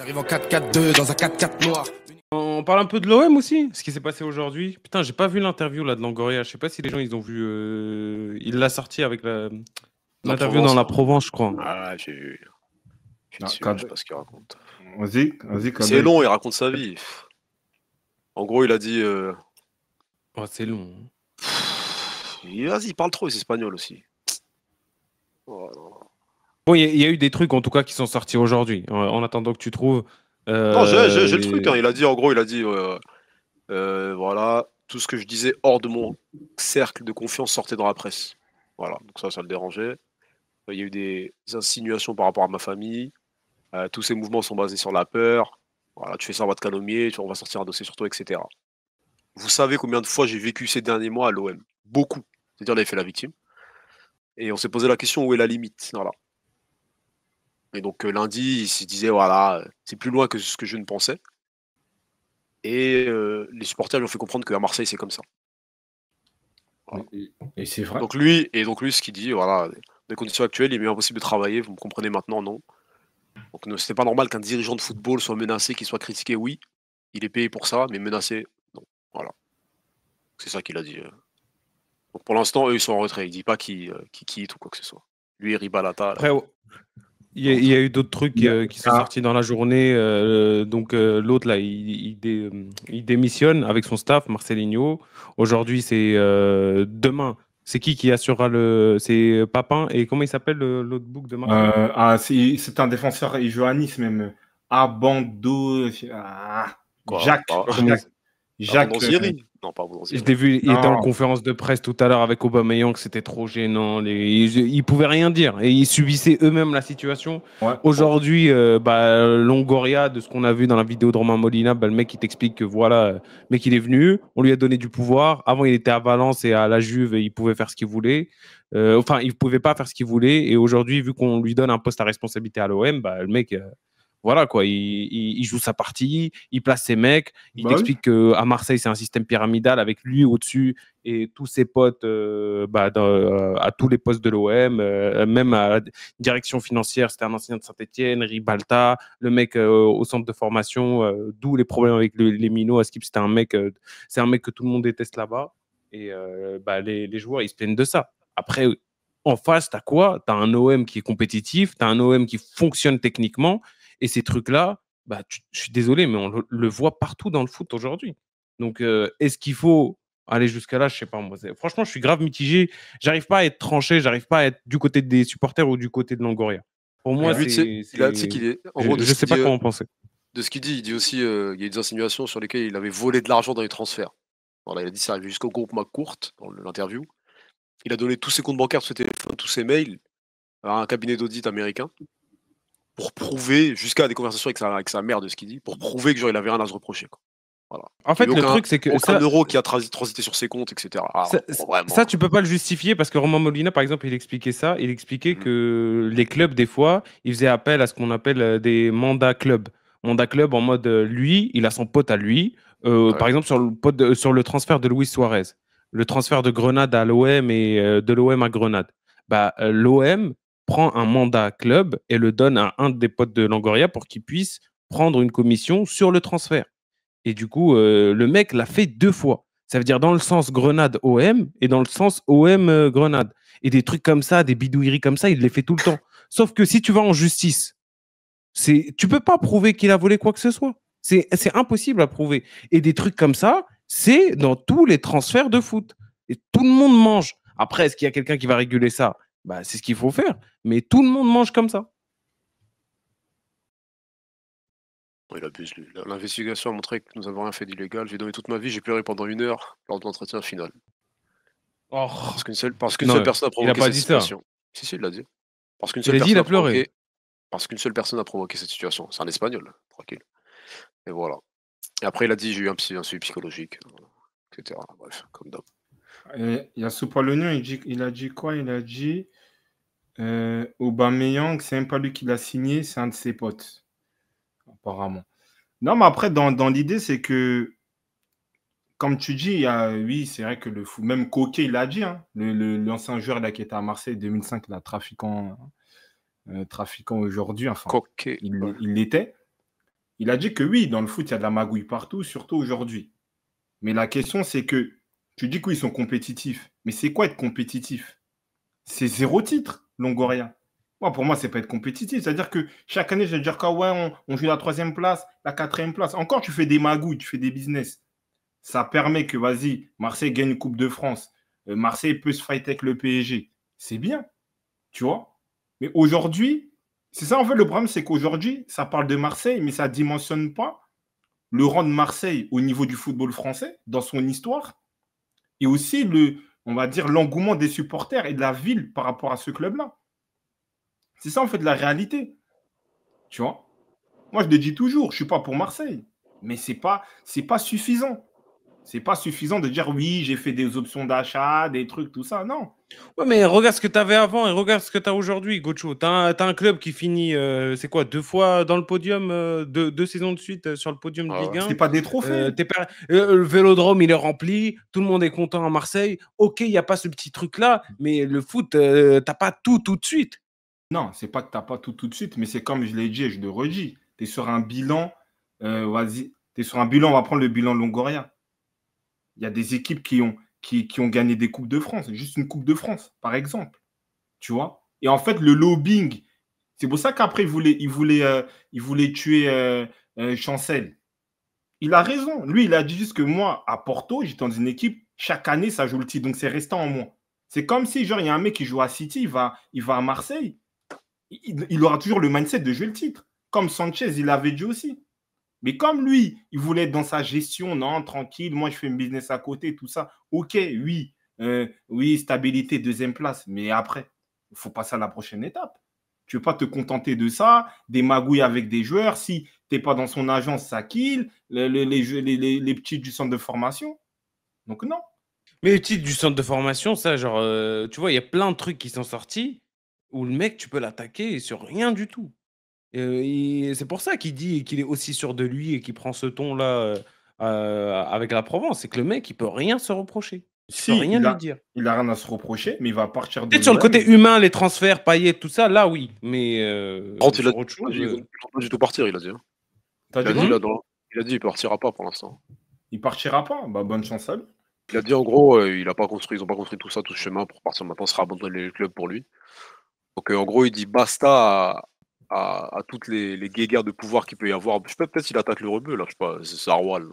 J'arrive en 4-4-2 dans un 4-4 noir. On parle un peu de l'OM aussi, ce qui s'est passé aujourd'hui. Putain, j'ai pas vu l'interview là de Langoria. Je sais pas si les gens ils ont vu. euh, Il l'a sorti avec la- l'interview dans la Provence, je crois. Ah, j'ai vu. Je quand- pas ce qu'il raconte. Vas-y, vas-y, C'est long, il raconte sa vie. En gros, il a dit. euh, oh, c'est long. Vas-y, il parle trop, les Espagnols aussi. Oh, non il y, a eu des trucs en tout cas qui sont sortis aujourd'hui. Euh, en, attendant que tu trouves. Euh, non, j'ai, le truc. Hein. Il a dit en gros, il a dit euh, voilà, tout ce que je disais hors de mon cercle de confiance sortait dans la presse. Voilà, donc ça, ça le dérangeait. Il y a eu des insinuations par rapport à ma famille. tous ces mouvements sont basés sur la peur. Voilà, tu fais ça, on va te calomnier, on va sortir un dossier sur toi, etc. Vous savez combien de fois j'ai vécu ces derniers mois à l'OM Beaucoup. C'est-à-dire, on avait fait la victime. Et on s'est posé la question où est la limite. Voilà. Et donc euh, lundi, il se disait voilà, euh, c'est plus loin que ce que je ne pensais. Et euh, les supporters lui ont fait comprendre qu'à Marseille, c'est comme ça. Et, c'est vrai. Donc lui, et donc lui, ce qu'il dit, voilà, dans les conditions actuelles, il est impossible de travailler, vous me comprenez maintenant, non. Donc ce n'est pas normal qu'un dirigeant de football soit menacé, qu'il soit critiqué, oui. Il est payé pour ça, mais menacé, non. Voilà. C'est ça qu'il a dit. Donc pour l'instant, eux, ils sont en retrait. Il dit pas qu'ils quittent ou quoi que ce soit. Lui Ribalata. Il y, a, eu d'autres trucs euh, qui sont ah. sortis dans la journée. Euh, donc euh, l'autre là, il, démissionne avec son staff, Marcelinho. Aujourd'hui, c'est demain. C'est qui qui assurera le C'est Papin et comment il s'appelle l'autre book demain ah, c'est un défenseur. Il joue à Nice même. Abando. Ah, Jacques. Ah, Jacques. Jacques je l'ai vu, il était en conférence de presse tout à l'heure avec Obama que c'était trop gênant. Les, ils, ne pouvaient rien dire et ils subissaient eux-mêmes la situation. Aujourd'hui, euh, bah, Longoria, de ce qu'on a vu dans la vidéo de Romain Molina, bah, le mec il t'explique que voilà, euh, le mec il est venu, on lui a donné du pouvoir. Avant, il était à Valence et à la Juve et il pouvait faire ce qu'il voulait. Euh, enfin, il pouvait pas faire ce qu'il voulait. Et aujourd'hui, vu qu'on lui donne un poste à responsabilité à l'OM, bah, le mec, voilà quoi, il, joue sa partie, il place ses mecs, il bah explique qu'à Marseille c'est un système pyramidal avec lui au-dessus et tous ses potes euh, bah, euh, à tous les postes de l'OM, euh, même à la direction financière, c'était un enseignant de Saint-Etienne, Ribalta, le mec au centre de formation, d'où les problèmes avec les minots, à Skip, c'était un mec, c'est un mec que tout le monde déteste là-bas et bah, les, les joueurs ils se plaignent de ça. Après, en face, t'as quoi T'as un OM qui est compétitif, t'as un OM qui fonctionne techniquement, et ces trucs-là, bah, je suis désolé, mais on le, voit partout dans le foot aujourd'hui. Donc, euh, est-ce qu'il faut aller jusqu'à là Je sais pas. Moi, franchement, je suis grave mitigé. J'arrive pas à être tranché. J'arrive pas à être du côté des supporters ou du côté de l'Angoria. Pour moi, c'est. je, ne sais pas comment euh, penser. De ce qu'il dit, il dit aussi qu'il euh, y a des insinuations sur lesquelles il avait volé de l'argent dans les transferts. Voilà, il a dit ça arrive jusqu'au groupe McCourt dans l'interview. Il a donné tous ses comptes bancaires, tous ses téléphones, tous ses mails à un cabinet d'audit américain pour prouver, jusqu'à des conversations avec sa, avec sa mère de ce qu'il dit, pour prouver que genre, il avait rien à se reprocher. Quoi. Voilà. En fait, le truc, c'est que. Aucun euro qui a transité sur ses comptes, etc. Ah, ça, tu ça, tu peux pas le justifier parce que Romain Molina, par exemple, il expliquait ça. Il expliquait mmh. que les clubs, des fois, ils faisaient appel à ce qu'on appelle euh, des mandats clubs. Mandat club en mode euh, lui, il a son pote à lui. Euh, par exemple, sur le, pote sur le transfert de Luis Suarez, le transfert de Grenade à l'OM et de l'OM à Grenade. Bah, L'OM, prend un mandat club et le donne à un des potes de Langoria pour qu'il puisse prendre une commission sur le transfert. Et du coup, euh, le mec l'a fait deux fois. Ça veut dire dans le sens Grenade-OM et dans le sens OM-Grenade. Euh, et des trucs comme ça, des bidouilleries comme ça, il les fait tout le temps. Sauf que si tu vas en justice, c'est tu peux pas prouver qu'il a volé quoi que ce soit. C'est impossible à prouver. Et des trucs comme ça, c'est dans tous les transferts de foot. Et tout le monde mange. Après, est-ce qu'il y a quelqu'un qui va réguler ça bah, c'est ce qu'il faut faire. Mais tout le monde mange comme ça. Il abuse, L'investigation a montré que nous n'avons rien fait d'illégal. J'ai donné toute ma vie, j'ai pleuré pendant une heure lors de l'entretien final. Oh. Parce qu'une seule, personne a provoqué cette situation. Si, si, il l'a dit. Parce qu'une seule il a dit, il a pleuré. Parce qu'une seule personne a provoqué cette situation. C'est un espagnol, tranquille. Et voilà. Et après, il a dit j'ai eu un, suivi psychologique, etc. Bref, comme d'hab. Il y a il, dit, il a dit quoi Il a dit euh, Aubameyang, c'est même pas lui qui l'a signé, c'est un de ses potes, apparemment. Non, mais après, dans, l'idée, c'est que, comme tu dis, oui, c'est vrai que le fou, même Coquet, il l'a dit, hein, l'ancien le, joueur qui était à Marseille 2005, là, trafiquant, hein, euh, trafiquant aujourd'hui, enfin, il l'était. il a dit que oui, dans le foot, il y a de la magouille partout, surtout aujourd'hui. Mais la question, c'est que tu dis qu'ils sont compétitifs, mais c'est quoi être compétitif C'est zéro titre. Longoria. Moi, pour moi, c'est pas être compétitif. C'est-à-dire que chaque année, je vais dire qu'on on, joue la troisième place, la quatrième place. Encore, tu fais des magouilles, tu fais des business. Ça permet que, vas-y, Marseille gagne une Coupe de France. Euh, Marseille peut se fight avec le PSG. C'est bien. Tu vois Mais aujourd'hui, c'est ça en fait le problème, c'est qu'aujourd'hui, ça parle de Marseille, mais ça ne dimensionne pas le rang de Marseille au niveau du football français, dans son histoire, et aussi le, on va dire, l'engouement des supporters et de la ville par rapport à ce club-là. C'est ça, en fait, la réalité. Tu vois Moi, je le dis toujours, je ne suis pas pour Marseille, mais ce n'est pas, pas suffisant. C'est pas suffisant de dire oui, j'ai fait des options d'achat, des trucs, tout ça. Non. Ouais, mais regarde ce que tu avais avant et regarde ce que tu as aujourd'hui, Gocho. Tu as, un club qui finit, euh, c'est quoi, deux fois dans le podium, euh, de deux, saisons de suite euh, sur le podium de ah Ligue 1. C'est pas des trophées. le vélodrome, il est rempli. Tout le monde est content à Marseille. Ok, il n'y a pas ce petit truc-là, mais le foot, t'as pas tout tout de suite. Non, c'est pas que t'as pas tout tout de suite, mais c'est comme je l'ai dit et je le redis. Tu es sur un bilan, vas-y, tu sur un bilan, on va prendre le bilan Longoria. Il y a des équipes qui ont, qui, ont gagné des Coupes de France, juste une Coupe de France, par exemple. Tu vois Et en fait, le lobbying, c'est pour ça qu'après, il voulait, il voulait, euh, tuer euh, euh, Chancel. Il a raison. Lui, il a dit juste que moi, à Porto, j'étais dans une équipe, chaque année, ça joue le titre. Donc, c'est restant en moi. C'est comme si, genre, il y a un mec qui joue à City, il va, il va à Marseille. Il, il aura toujours le mindset de jouer le titre. Comme Sanchez, il l'avait dit aussi. Mais comme lui, il voulait être dans sa gestion, non, tranquille, moi je fais un business à côté, tout ça. Ok, oui, euh, oui, stabilité, deuxième place. Mais après, il faut passer à la prochaine étape. Tu ne veux pas te contenter de ça, des magouilles avec des joueurs. Si tu n'es pas dans son agence, ça kill. Les, les, les, petits du centre de formation. Donc non. Mais les petits du centre de formation, ça, genre, euh, tu vois, il y a plein de trucs qui sont sortis où le mec, tu peux l'attaquer sur rien du tout. Euh, c'est pour ça qu'il dit qu'il est aussi sûr de lui et qu'il prend ce ton-là euh, euh, avec la Provence. C'est que le mec, il peut rien se reprocher. Il si, rien lui dire. Il a rien à se reprocher, mais il va partir de. sur le côté humain, les transferts, paillettes, tout ça, là oui. Mais. Euh, il a pas du tout partir, il a dit. Hein. il, a dit il a partira pas pour l'instant. Il partira pas bah, Bonne chance à lui. Il a dit en gros, il a pas construit, ils n'ont pas construit tout ça, tout ce chemin pour partir maintenant, sera abandonné le club pour lui. Donc en gros, il dit basta à, à, toutes les, les guéguerres de pouvoir qu'il peut y avoir. Je sais pas, peut-être s'il attaque le rebeu, là, je sais pas, c'est Sarwal,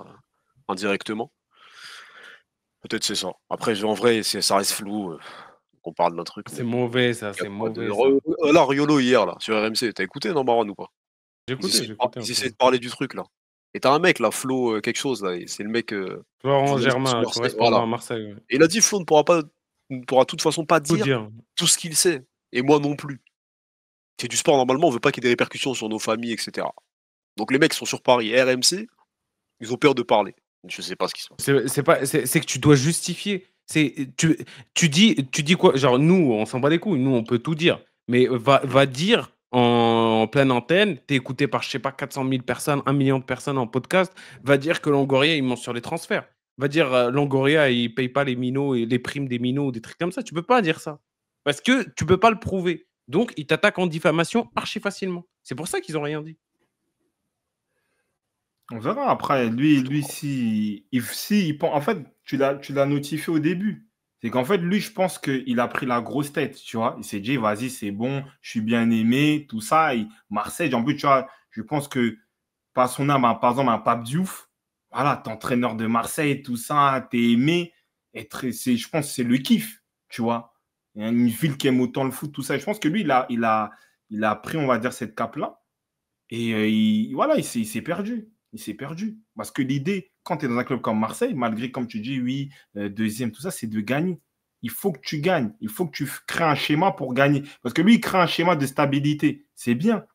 indirectement. Peut-être c'est ça. Après, en vrai, ça reste flou. Euh, on parle d'un truc. C'est mauvais, ça, c'est mauvais. alors Riolo, hier, là, sur RMC, t'as écouté, non, Maran, ou pas J'ai écouté, j'ai écouté. Ils essayaient de parler du truc, là. Et t'as un mec là, Flo, euh, quelque chose là, c'est le mec. Euh, Florent Germain, correspondant voilà. à Marseille. il a dit Flo ne pourra pas, ne pourra de toute façon pas dire. tout ce qu'il sait. Et moi non plus c'est du sport normalement, on veut pas qu'il y ait des répercussions sur nos familles, etc. Donc les mecs sont sur Paris, RMC, ils ont peur de parler. Je sais pas ce qu'ils sont. C'est pas, c'est que tu dois justifier. tu, dis, quoi Genre nous, on s'en bat les couilles, nous on peut tout dire, mais euh, va, dire en, pleine antenne, t'es écouté par je sais pas 400 000 personnes, 1 million de personnes en podcast, va dire que Longoria il ment sur les transferts. Va dire euh, Longoria il paye pas les minots et les primes des minots des trucs comme ça. Tu peux pas dire ça parce que tu peux pas le prouver. Donc, ils t'attaquent en diffamation archi facilement. C'est pour ça qu'ils n'ont rien dit. On verra après. Lui, lui si, si en fait, tu l'as notifié au début. C'est qu'en fait, lui, je pense qu'il a pris la grosse tête, tu vois. Il s'est dit, vas-y, c'est bon, je suis bien aimé, tout ça. Marseille, en plus, tu vois, je pense que par son âme, par exemple, un Pape Diouf, voilà, t'es entraîneur de Marseille, tout ça, t'es aimé. Et je pense que c'est le kiff, tu vois une ville qui aime autant le foot, tout ça. je pense que lui, il a, il a, il a pris, on va dire, cette cape-là. Et euh, voilà, il s'est perdu. Il s'est perdu. Parce que l'idée, quand tu es dans un club comme Marseille, malgré, comme tu dis, oui, euh, deuxième, tout ça, c'est de gagner. Il faut que tu gagnes. Il faut que tu crées un schéma pour gagner. Parce que lui, il crée un schéma de stabilité. C'est bien.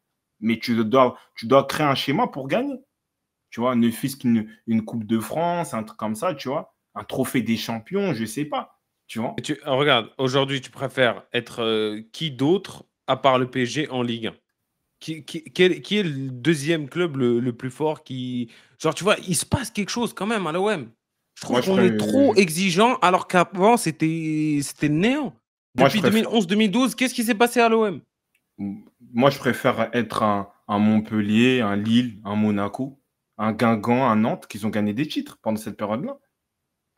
Mais tu dois, tu dois créer un schéma pour gagner. Tu vois, ne fût-ce qu'une une Coupe de France, un truc comme ça, tu vois. Un trophée des champions, je ne sais pas. Tu euh, Regarde, aujourd'hui, tu préfères être euh, qui d'autre à part le PSG en Ligue 1 qui, est le deuxième club le, plus fort qui... Genre, tu vois, il se passe quelque chose quand même à l'OM. Je trouve qu'on est trop exigeant alors qu'avant, c'était néant. Depuis 2011-2012, qu'est-ce qui s'est passé à l'OM Moi, je préfère être un, un, Montpellier, un Lille, un Monaco, un Guingamp, un Nantes, qui ont gagné des titres pendant cette période-là.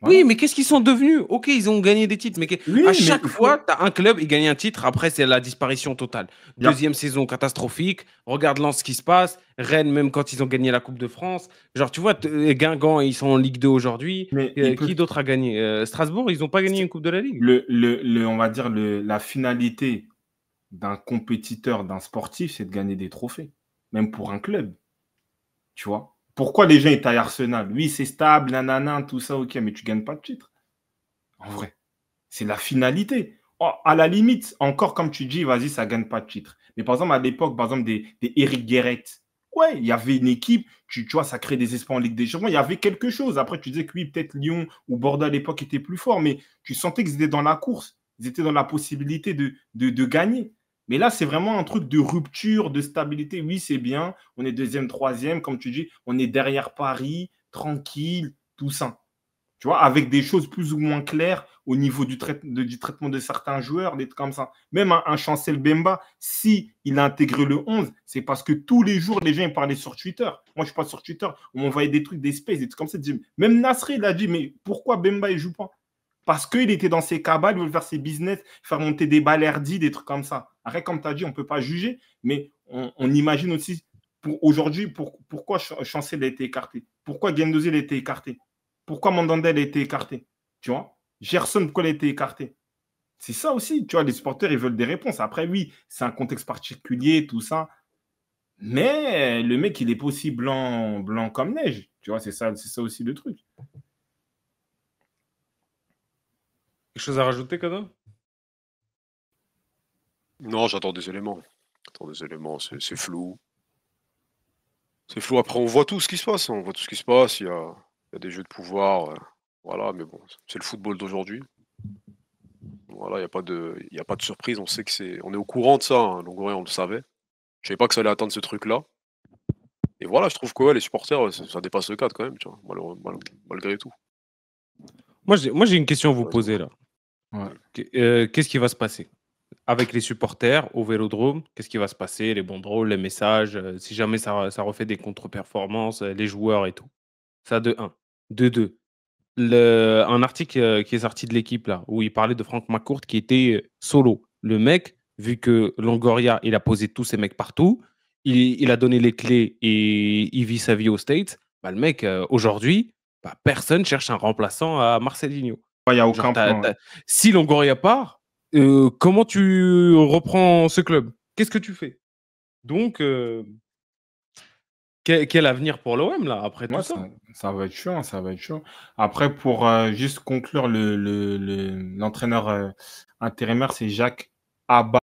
Oui, mais qu'est-ce qu'ils sont devenus Ok, ils ont gagné des titres, mais à chaque fois, tu un club, il gagne un titre, après, c'est la disparition totale. Deuxième saison catastrophique, regarde là ce qui se passe. Rennes, même quand ils ont gagné la Coupe de France. Genre, tu vois, euh, Guingamp, ils sont en Ligue 2 aujourd'hui. Mais euh, Qui d'autre a gagné euh, Strasbourg, ils n'ont pas gagné une Coupe de la Ligue. Le, on va dire, le, la finalité d'un compétiteur, d'un sportif, c'est de gagner des trophées, même pour un club. Tu vois pourquoi les gens étaient à Arsenal Oui, c'est stable, nanana, tout ça, ok, mais tu gagnes pas de titre. En vrai, c'est la finalité. Oh, à la limite, encore comme tu dis, vas-y, ça gagne pas de titre. Mais par exemple, à l'époque, par exemple, des, des Eric Guéret, ouais, il y avait une équipe, tu, vois, ça crée des espoirs en Ligue des Champions, il y avait quelque chose. Après, tu disais que oui, peut-être Lyon ou Bordeaux à l'époque étaient plus forts, mais tu sentais qu'ils étaient dans la course, ils étaient dans la possibilité de, de, de gagner. Mais là, c'est vraiment un truc de rupture, de stabilité. Oui, c'est bien. On est deuxième, troisième, comme tu dis, on est derrière Paris, tranquille, tout ça. Tu vois, avec des choses plus ou moins claires au niveau du, traitement de certains joueurs, des trucs comme ça. Même un, Chancel Bemba, si il a intégré le 11, c'est parce que tous les jours, les gens ils parlaient sur Twitter. Moi, je suis pas sur Twitter. On m'envoyait des trucs, des spaces, des trucs comme ça. Même Nasri, l'a dit, mais pourquoi Bemba, il joue pas parce qu'il était dans ses cabales, il veut faire ses business, faire monter des balerdis, des trucs comme ça. Après, comme tu as dit, on ne peut pas juger, mais on, imagine aussi pour aujourd'hui pourquoi Chancel a été écarté, pourquoi Gendouzi a été écarté, pourquoi Mandandel a été écarté, tu vois, Gerson, pourquoi il a été écarté. C'est ça aussi, tu vois, les supporters, ils veulent des réponses. Après, oui, c'est un contexte particulier, tout ça. Mais le mec, il est pas blanc, blanc comme neige. Tu vois, c'est ça, c'est ça aussi le truc. Quelque chose à rajouter, Kada Non, j'attends des éléments. J'attends des éléments, c'est flou. C'est flou. Après, on voit tout ce qui se passe. Hein. On voit tout ce qui se passe. Il y a, des jeux de pouvoir. Euh, voilà, mais bon, c'est le football d'aujourd'hui. Voilà, il n'y a, pas de, a pas de surprise. On sait que c'est. On est au courant de ça. Hein. Donc on le savait. Je ne savais pas que ça allait atteindre ce truc-là. Et voilà, je trouve que les supporters, euh, ça, dépasse le cadre quand même, malgré, malgré tout. Moi, j'ai une question à vous poser là. Euh, qu'est-ce qui va se passer avec les supporters au vélodrome Qu'est-ce qui va se passer Les bons drôles, les messages, euh, si jamais ça, refait des contre-performances, euh, les joueurs et tout. Ça, de 1. De 2. Le, un article qui est sorti de l'équipe là, où il parlait de Franck McCourt qui était solo. Le mec, vu que Longoria, il a posé tous ses mecs partout, il, a donné les clés et il vit sa vie au States. Bah, le mec, aujourd'hui, personne bah, personne cherche un remplaçant à Marcelinho. Il n'y a aucun problème. Si Longoria part, euh, comment tu reprends ce club Qu'est-ce que tu fais Donc, euh, quel, avenir pour l'OM là après tout ça, ça, va être chiant, hein, ça va être chaud. Après, pour euh, juste conclure, l'entraîneur intérimaire, c'est Jacques Abba